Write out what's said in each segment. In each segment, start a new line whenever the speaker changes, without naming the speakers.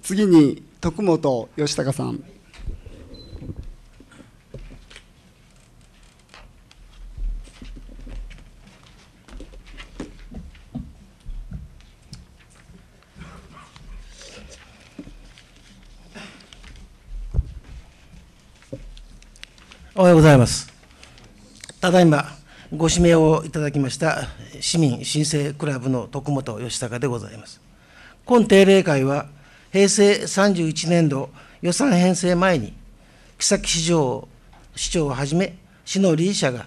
次に徳本義孝さん。
おはようございます。ただいま、ご指名をいただきました市民申請クラブの徳本義孝でございます。今定例会は、平成31年度予算編成前に、木崎市長市長をはじめ、市の理事者が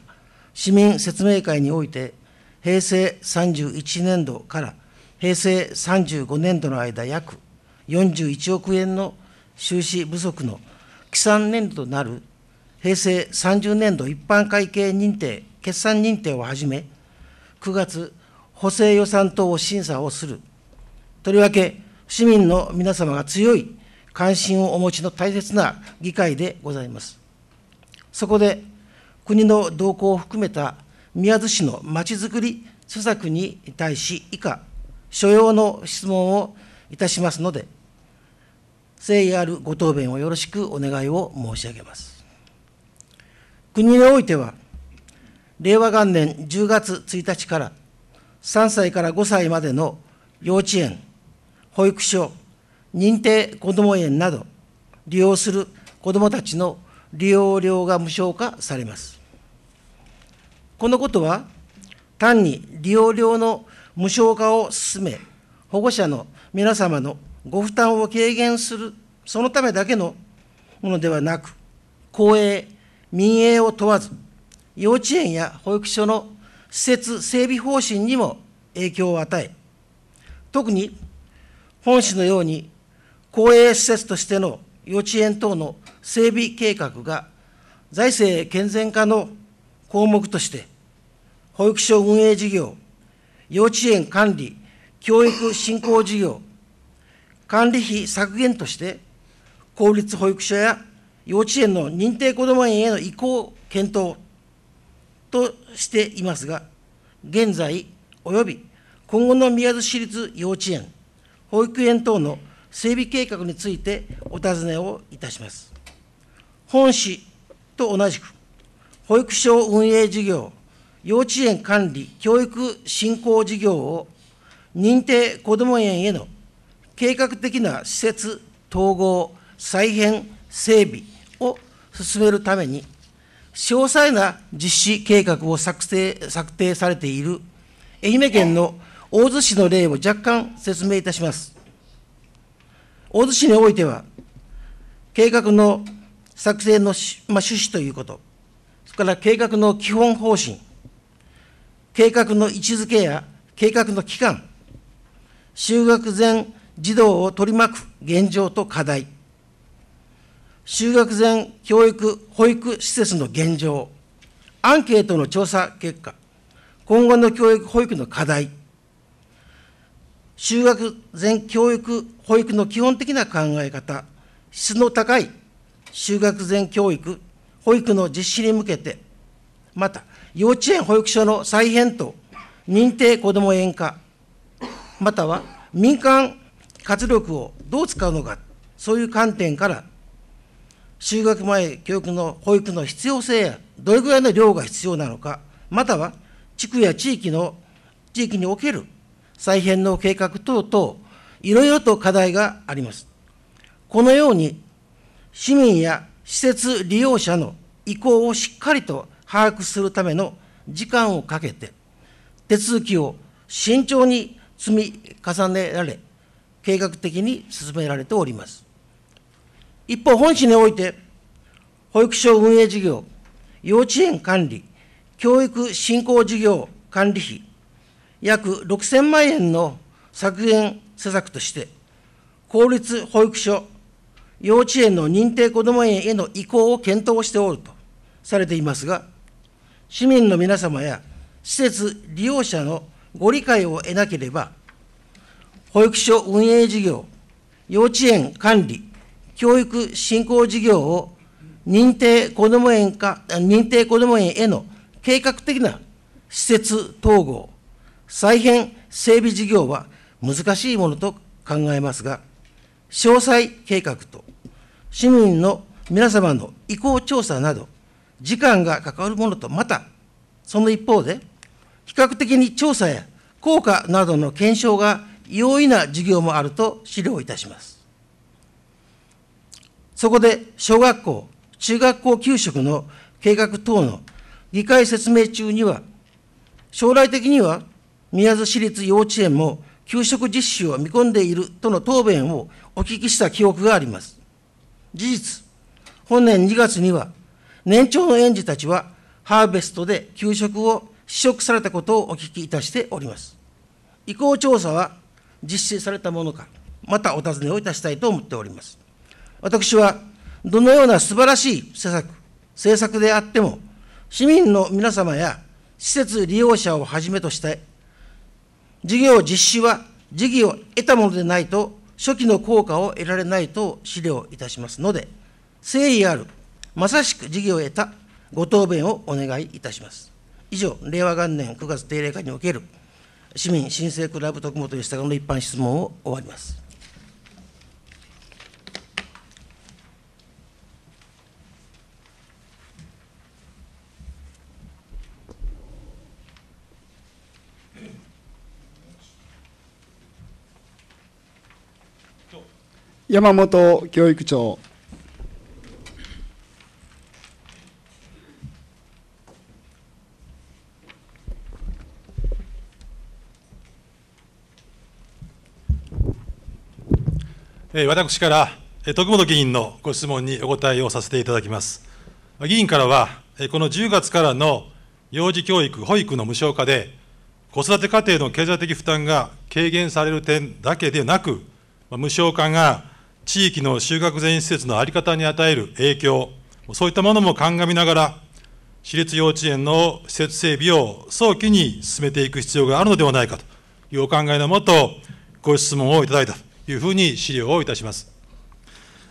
市民説明会において、平成31年度から平成35年度の間、約41億円の収支不足の起算年度となる平成30年度一般会計認定、決算認定をはじめ、9月、補正予算等を審査をする、とりわけ市民の皆様が強い関心をお持ちの大切な議会でございます。そこで、国の動向を含めた宮津市のまちづくり施策に対し、以下、所要の質問をいたしますので、誠意あるご答弁をよろしくお願いを申し上げます。国においては、令和元年10月1日から、3歳から5歳までの幼稚園、保育所、認定こども園など、利用する子どもたちの利用料が無償化されます。このことは、単に利用料の無償化を進め、保護者の皆様のご負担を軽減する、そのためだけのものではなく、公営、民営を問わず、幼稚園や保育所の施設整備方針にも影響を与え、特に本市のように、公営施設としての幼稚園等の整備計画が財政健全化の項目として、保育所運営事業、幼稚園管理、教育振興事業、管理費削減として、公立保育所や幼稚園の認定こども園への移行を検討としていますが、現在及び今後の宮津市立幼稚園、保育園等の整備計画についてお尋ねをいたします。本市と同じく、保育所運営事業、幼稚園管理・教育振興事業を認定こども園への計画的な施設統合、再編、整備を進めるために、詳細な実施計画を作成策定されている愛媛県の大洲市の例を若干説明いたします。大洲市においては、計画の作成の、まあ、趣旨ということ、それから計画の基本方針、計画の位置づけや計画の期間、就学前児童を取り巻く現状と課題、就学前教育・保育施設の現状、アンケートの調査結果、今後の教育・保育の課題、就学前教育、保育の基本的な考え方、質の高い就学前教育、保育の実施に向けて、また、幼稚園保育所の再編と認定こども園化、または民間活力をどう使うのか、そういう観点から、就学前教育の保育の必要性や、どれぐらいの量が必要なのか、または地区や地域の地域における再編の計画等々、いろいろと課題があります。このように、市民や施設利用者の意向をしっかりと把握するための時間をかけて、手続きを慎重に積み重ねられ、計画的に進められております。一方、本市において、保育所運営事業、幼稚園管理、教育振興事業管理費、約6000万円の削減施策として、公立保育所、幼稚園の認定こども園への移行を検討しておるとされていますが、市民の皆様や施設利用者のご理解を得なければ、保育所運営事業、幼稚園管理、教育振興事業を認定こども園か認定こども園への計画的な施設統合、再編整備事業は難しいものと考えますが、詳細計画と市民の皆様の意向調査など、時間がかかるものとまた、その一方で、比較的に調査や効果などの検証が容易な事業もあると資料いたします。そこで、小学校、中学校給食の計画等の議会説明中には、将来的には宮津市立幼稚園も給食実習を見込んでいるとの答弁をお聞きした記憶があります。事実、本年2月には、年長の園児たちはハーベストで給食を試食されたことをお聞きいたしております。意向調査は実施されたものか、またお尋ねをいたしたいと思っております。私は、どのような素晴らしい施策、政策であっても、市民の皆様や施設利用者をはじめとして、事業実施は事業を得たものでないと、初期の効果を得られないと資料いたしますので、誠意ある、まさしく事業を得たご答弁をお願いいたします。以上、令和元年9月定例会における市民申請クラブ徳本吉高の一般質問を終わります。
山本教育長。
私から徳本議員のご質問にお答えをさせていただきます。議員からは、この10月からの幼児教育、保育の無償化で、子育て家庭の経済的負担が軽減される点だけでなく、無償化が地域の就学全員施設の在り方に与える影響、そういったものも鑑みながら、私立幼稚園の施設整備を早期に進めていく必要があるのではないかというお考えのもと、ご質問をいただいたというふうに資料をいたします。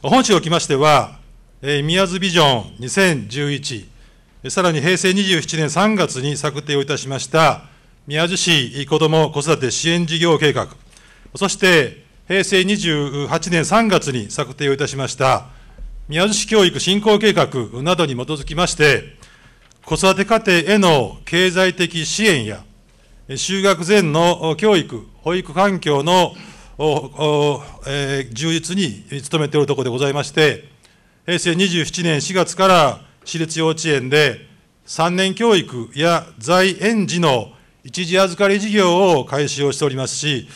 本市におきましては、宮津ビジョン2011、さらに平成27年3月に策定をいたしました、宮津市子ども子育て支援事業計画、そして平成28年3月に策定をいたしました、宮津市教育振興計画などに基づきまして、子育て家庭への経済的支援や、就学前の教育、保育環境の、充実に努めておるところでございまして、平成27年4月から私立幼稚園で、3年教育や在園児の一時預かり事業を開始をしておりますし、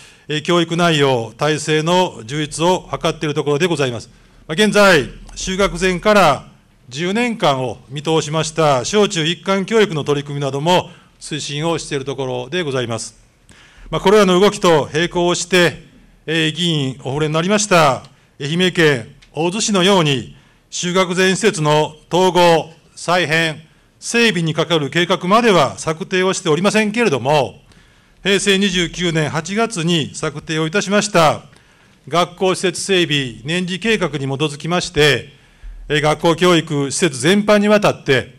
教育内容、体制の充実を図っているところでございます。現在、就学前から10年間を見通しました小中一貫教育の取り組みなども推進をしているところでございます。これらの動きと並行して、議員お触れになりました愛媛県大洲市のように、就学前施設の統合、再編、整備にかかる計画までは策定をしておりませんけれども、平成29年8月に策定をいたしました学校施設整備年次計画に基づきまして、学校教育施設全般にわたって、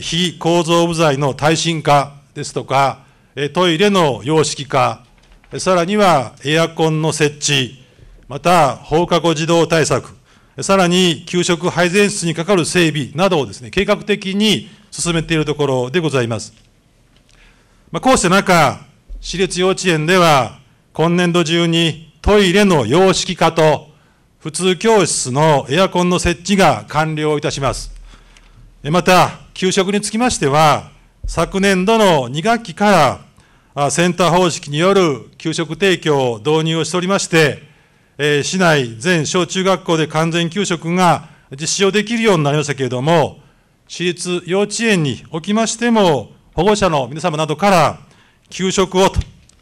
非構造部材の耐震化ですとか、トイレの様式化、さらにはエアコンの設置、また放課後児童対策、さらに給食配膳室にかかる整備などをですね、計画的に進めているところでございます。まあ、こうした中、私立幼稚園では、今年度中にトイレの様式化と、普通教室のエアコンの設置が完了いたします。また、給食につきましては、昨年度の2学期からセンター方式による給食提供を導入をしておりまして、市内全小中学校で完全給食が実施をできるようになりましたけれども、私立幼稚園におきましても、保護者の皆様などから給食をと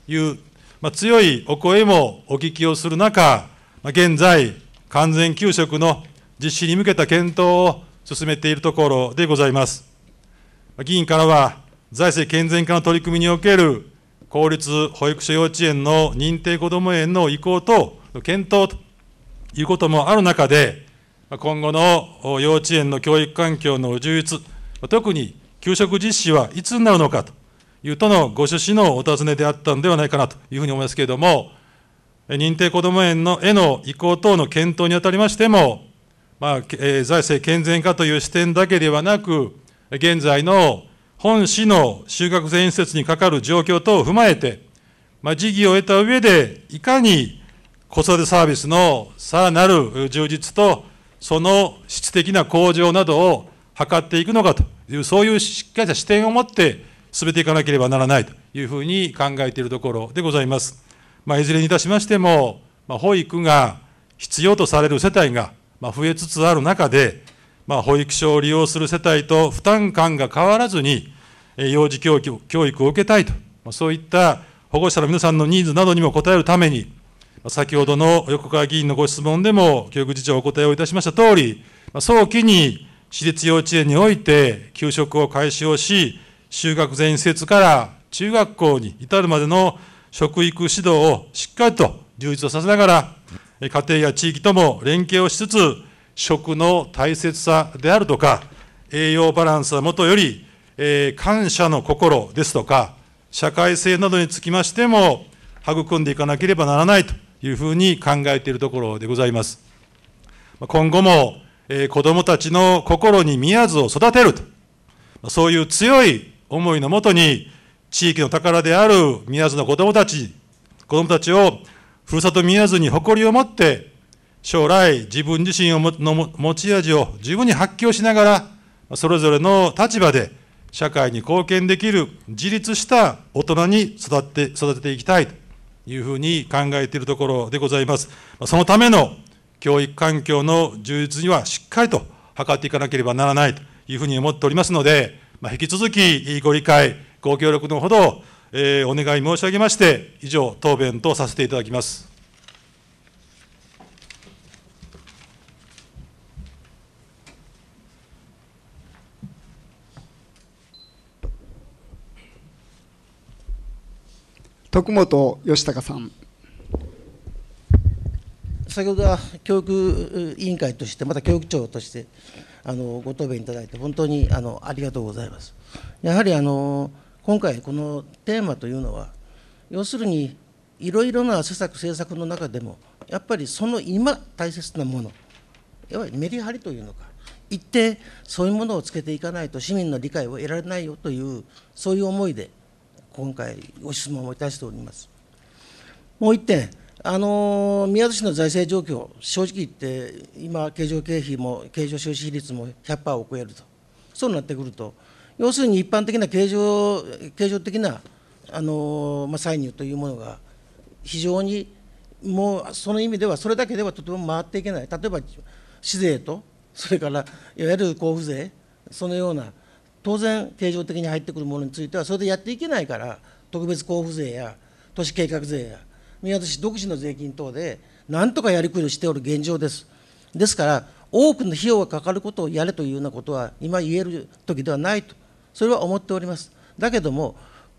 いう、まあ、強いお声もお聞きをする中、まあ、現在、完全給食の実施に向けた検討を進めているところでございます。議員からは、財政健全化の取り組みにおける公立保育所幼稚園の認定こども園の移行等の検討ということもある中で、今後の幼稚園の教育環境の充実、特に給食実施はいつになるのかというとのご趣旨のお尋ねであったのではないかなというふうに思いますけれども、認定こども園のへの移行等の検討にあたりましても、まあえー、財政健全化という視点だけではなく、現在の本市の就学前施設にかかる状況等を踏まえて、まあ、事業を得た上で、いかに子育てサービスのさらなる充実と、その質的な向上などを測っていくのかという、そういうしっかりした視点を持って、進めていかなければならないというふうに考えているところでございます。まあ、いずれにいたしましても、まあ、保育が必要とされる世帯が増えつつある中で、まあ、保育所を利用する世帯と負担感が変わらずに、幼児教育教育を受けたいと、まあ、そういった保護者の皆さんのニーズなどにも応えるために、先ほどの横川議員のご質問でも、教育次長お答えをいたしましたとおり、早期に私立幼稚園において給食を開始をし、就学前施設から中学校に至るまでの食育指導をしっかりと充実させながら、家庭や地域とも連携をしつつ、食の大切さであるとか、栄養バランスはもとより、えー、感謝の心ですとか、社会性などにつきましても、育んでいかなければならないというふうに考えているところでございます。今後もえー、子供たちの心に宮津を育てると、そういう強い思いのもとに、地域の宝である宮津の子どもたち、子供たちをふるさと宮津に誇りを持って、将来自分自身の持ち味を十分に発揮をしながら、それぞれの立場で社会に貢献できる自立した大人に育って、育てていきたいというふうに考えているところでございます。そのための教育環境の充実にはしっかりと図っていかなければならないというふうに思っておりますので、まあ、引き続きご理解、ご協力のほど、えー、お願い申し上げまして、以上、答弁とさせていただきます。
徳本義孝さん。
先ほどは教育委員会として、また教育長として、あのご答弁いただいて、本当にあのありがとうございます。やはりあの今回、このテーマというのは、要するにいろいろな施策、政策の中でも、やっぱりその今、大切なもの、いわゆるメリハリというのか、一定、そういうものをつけていかないと、市民の理解を得られないよという、そういう思いで、今回、ご質問をいたしております。もう1点あの宮津市の財政状況、正直言って、今、経常経費も経常収支比率も100%を超えると、そうなってくると、要するに一般的な経常経常的なあの、まあ、歳入というものが、非常にもうその意味では、それだけではとても回っていけない、例えば市税と、それからいわゆる交付税、そのような、当然、経常的に入ってくるものについては、それでやっていけないから、特別交付税や都市計画税や、宮崎市独自の税金等で、なんとかやりくりしておる現状です。ですから、多くの費用がかかることをやれというようなことは、今言える時ではないと、それは思っております。だけども、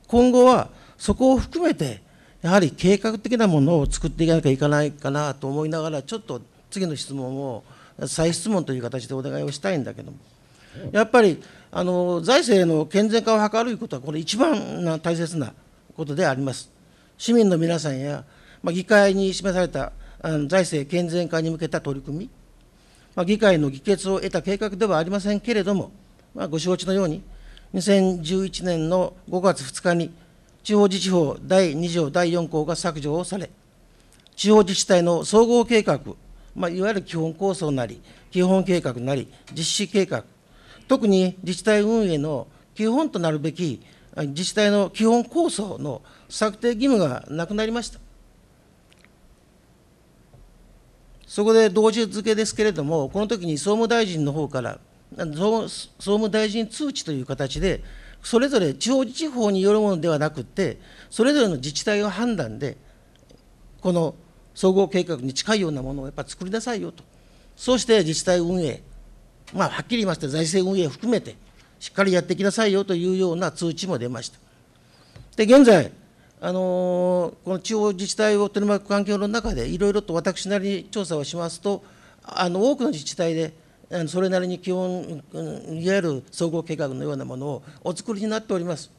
今後はそこを含めて、やはり計画的なものを作っていかなきゃいけないかなと思いながら、ちょっと次の質問を、再質問という形でお願いをしたいんだけども、やっぱりあの財政の健全化を図るということは、これ、一番大切なことであります。市民の皆さんや、まあ、議会に示されたあの財政健全化に向けた取り組み、まあ、議会の議決を得た計画ではありませんけれども、まあ、ご承知のように、2011年の5月2日に、地方自治法第2条第4項が削除をされ、地方自治体の総合計画、まあ、いわゆる基本構想なり、基本計画なり、実施計画、特に自治体運営の基本となるべき自治体の基本構想の策定義務がなくなりました。そこで同時付けですけれども、この時に総務大臣の方から、総務大臣通知という形で、それぞれ地方地方によるものではなくて、それぞれの自治体の判断で、この総合計画に近いようなものをやっぱ作りなさいよと、そうして自治体運営、まあ、はっきり言いまして、財政運営含めて、しっかりやってきなさいよというような通知も出ました。で現在あのこの地方自治体を取り巻く環境の中でいろいろと私なりに調査をしますとあの多くの自治体でそれなりに基本いわゆる総合計画のようなものをお作りになっております。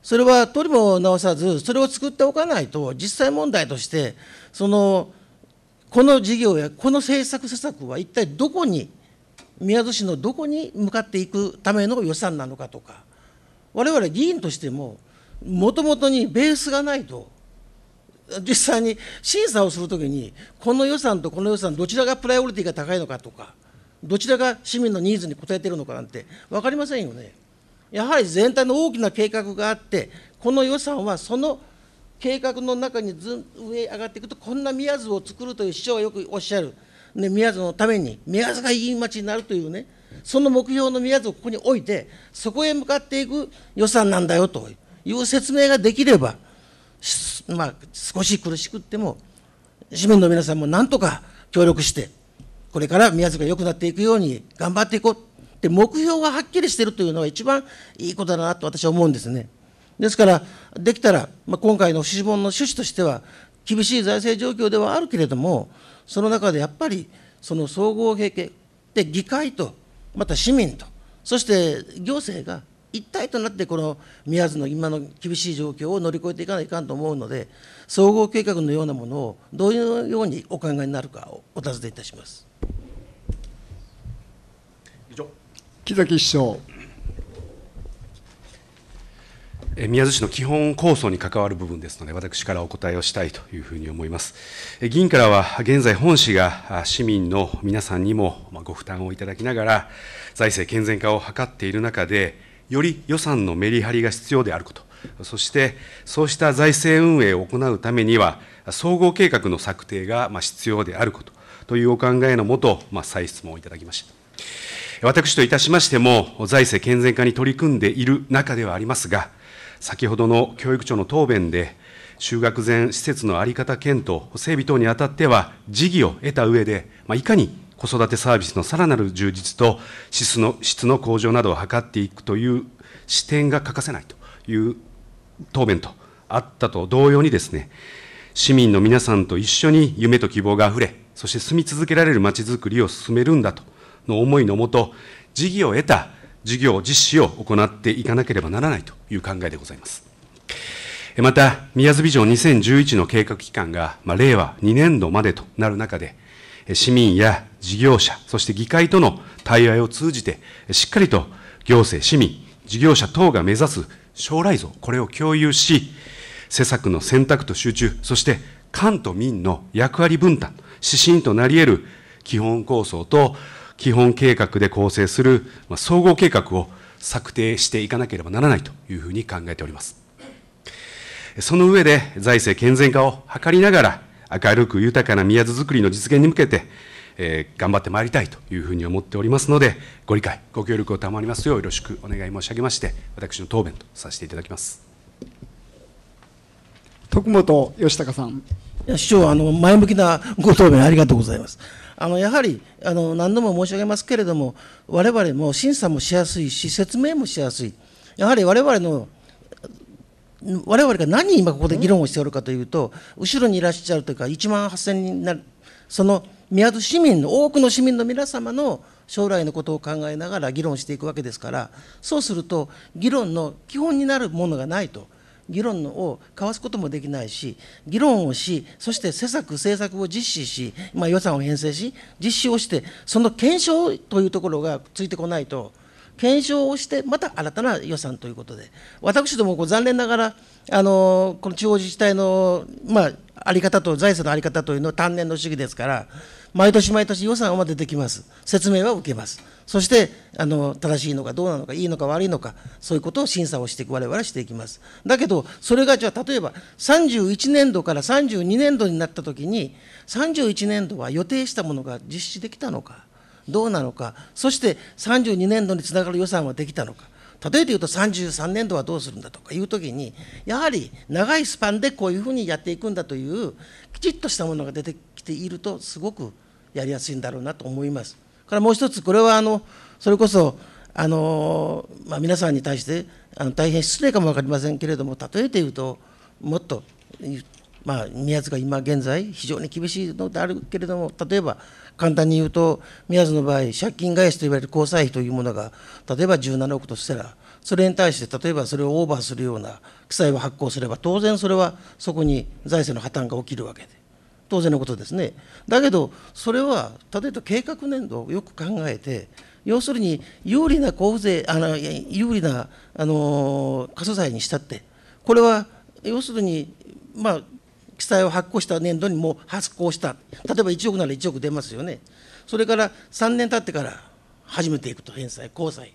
それは取りも直さずそれを作っておかないと実際問題としてそのこの事業やこの政策施策は一体どこに宮津市のどこに向かっていくための予算なのかとか我々議員としてももともとにベースがないと実際に審査をするときにこの予算とこの予算どちらがプライオリティが高いのかとかどちらが市民のニーズに応えているのかなんて分かりませんよね。やはり全体の大きな計画があってこの予算はその計画の中にず上へ上がっていくとこんな宮津を作るという市長がよくおっしゃるね、宮津のために宮津がいい町になるというねその目標の宮津をここに置いてそこへ向かっていく予算なんだよという説明ができれば、まあ、少し苦しくっても市民の皆さんもなんとか協力してこれから宮津が良くなっていくように頑張っていこうって目標がはっきりしてるというのは一番いいことだなと私は思うんですね。ですから、できたら、まあ、今回の質問の趣旨としては、厳しい財政状況ではあるけれども、その中でやっぱりその総合経験で議会とまた市民とそして行政が一体となってこの宮津の今の厳しい状況を乗り越えていかないかんと思うので総合計画のようなものをどういうようにお考えになるかをお尋ねいたします。木崎市長
宮津市の基本構想に関わる部分ですので、私からお答えをしたいというふうに思います。議員からは、現在、本市が市民の皆さんにもご負担をいただきながら、財政健全化を図っている中で、より予算のメリハリが必要であること、そしてそうした財政運営を行うためには、総合計画の策定が必要であることというお考えのもと、再質問をいただきました。私といたしましても、財政健全化に取り組んでいる中ではありますが、先ほどの教育長の答弁で、就学前施設の在り方検討、整備等にあたっては、時宜を得た上で、まあ、いかに子育てサービスのさらなる充実と質の質の向上などを図っていくという視点が欠かせないという答弁とあったと同様にですね、市民の皆さんと一緒に夢と希望があふれ、そして住み続けられるまちづくりを進めるんだとの思いのもと、事業を得た事業実施を行っていかなければならないという考えでございます。また、宮津ビジョン2011の計画期間が、まあ、令和2年度までとなる中で、市民や事業者、そして議会との対話を通じて、しっかりと行政、市民、事業者等が目指す将来像、これを共有し、施策の選択と集中、そして官と民の役割分担、指針となり得る基本構想と基本計画で構成する総合計画を策定していかなければならないというふうに考えております。その上で財政健全化を図りながら、明るく豊かな宮津づくりの実現に向けて、えー、頑張ってまいりたいというふうに思っておりますので、ご理解、ご協力を賜りますようよろしくお願い申し上げまして、私の答弁とさせていただきます。
徳本義孝さん。市長、あの前向きなご答弁ありがとうございます。あのやはりあの何度も申し上げますけれども、我々も審査もしやすいし、説明もしやすい、やはり我々の我々が何今ここで議論をしておるかというと、後ろにいらっしゃるというか、1万8000人なる、その宮津市民の、多くの市民の皆様の将来のことを考えながら議論していくわけですから、そうすると、議論の基本になるものがないと、議論を交わすこともできないし、議論をし、そして施策、政策を実施し、まあ、予算を編成し、実施をして、その検証というところがついてこないと、検証をして、また新たな予算ということで、私ども、残念ながら、あのこの地方自治体の、まあ、あり方と財政のあり方というのは単年度主義ですから、毎年毎年予算は出てきます。説明は受けます。そして、あの、正しいのかどうなのか、いいのか悪いのか、そういうことを審査をしていく、我々はしていきます。だけど、それがじゃあ、例えば31年度から32年度になったときに、31年度は予定したものが実施できたのか、どうなのか、そして32年度につながる予算はできたのか。例えて言うと33年度はどうするんだとかいう時にやはり長いスパンでこういうふうにやっていくんだというきちっとしたものが出てきているとすごくやりやすいんだろうなと思います。からもう一つこれはあのそれこそあの、まあ、皆さんに対してあの大変失礼かも分かりませんけれども例えて言うともっとまあ、宮津が今現在非常に厳しいのであるけれども例えば簡単に言うと宮津の場合借金返しと言われる交際費というものが例えば17億としたらそれに対して例えばそれをオーバーするような記載を発行すれば当然それはそこに財政の破綻が起きるわけで当然のことですねだけどそれは例えば計画年度をよく考えて要するに有利な交付税あの有利なあの過疎罪にしたってこれは要するにまあ記載を発行した年度にもう発行した、例えば1億なら1億出ますよね、それから3年経ってから始めていくと、返済、交際、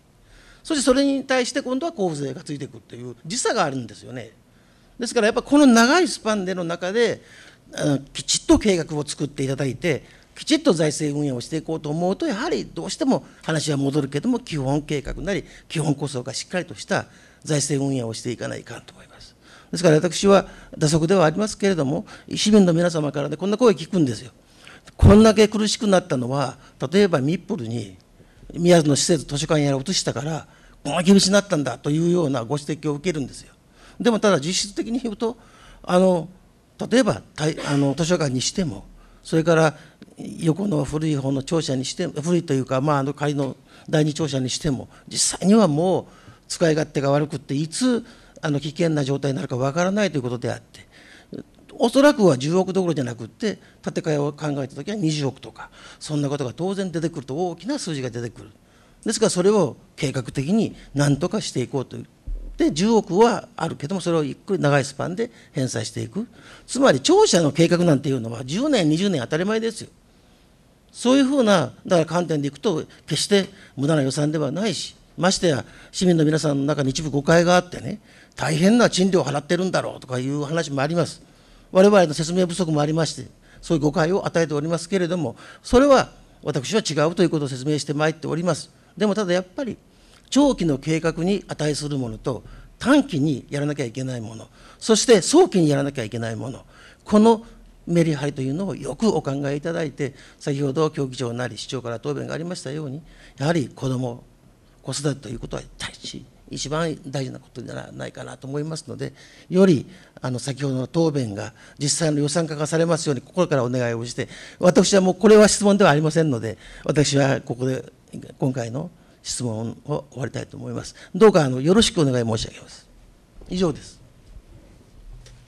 そしてそれに対して今度は交付税がついていくという時差があるんですよね。ですからやっぱこの長いスパンでの中で、きちっと計画を作っていただいて、きちっと財政運営をしていこうと思うと、やはりどうしても話は戻るけども、基本計画なり、基本構想がしっかりとした財政運営をしていかないかと思います。ですから私は打足ではありますけれども、市民の皆様からでこんな声聞くんですよ。こんだけ苦しくなったのは、例えばミップルに宮津の施設、図書館やら移したから、こんな厳しになったんだというようなご指摘を受けるんですよ。でもただ実質的に言うと、あの例えばあの図書館にしても、それから横の古い方の庁舎にしても、古いというか、まあ、あの仮の第二庁舎にしても、実際にはもう使い勝手が悪くって、いつあの危険な状態になるかわからないということであっておそらくは10億どころじゃなくって建て替えを考えた時は20億とかそんなことが当然出てくると大きな数字が出てくるですからそれを計画的に何とかしていこうというで10億はあるけどもそれをゆっくり長いスパンで返済していくつまり庁舎の計画なんていうのは10年20年当たり前ですよそういうふうなだから観点でいくと決して無駄な予算ではないしましてや市民の皆さんの中に一部誤解があってね大変な賃料を払ってるんだろうとかいう話もあります。我々の説明不足もありまして、そういう誤解を与えておりますけれども、それは私は違うということを説明してまいっております。でもただやっぱり、長期の計画に値するものと、短期にやらなきゃいけないもの、そして早期にやらなきゃいけないもの、このメリハリというのをよくお考えいただいて、先ほど競技場なり市長から答弁がありましたように、やはり子ども、子育てということは大事一番大事なことじゃないかなと思いますので、よりあの先ほどの答弁が実際の予算化がされますように、心からお願いをして、私はもうこれは質問ではありませんので、私はここで今回の質問を終わりたいと思います。どうかあのよろしくお願い申し上げます。以上です。